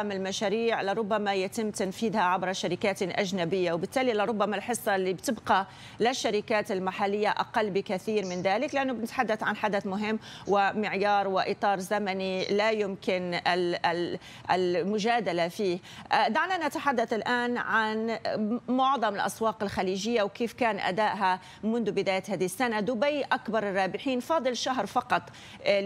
المشاريع لربما يتم تنفيذها عبر شركات أجنبية وبالتالي لربما الحصة اللي بتبقى للشركات المحلية أقل بكثير من ذلك لأنه بنتحدث عن حدث مهم ومعيار وإطار زمني لا يمكن المجادلة فيه أه، دعنا نتحدث الآن عن معظم الأسواق الخليجية وكيف كان أدائها منذ بداية هذه السنة دبي أكبر الرابحين فاضل شهر فقط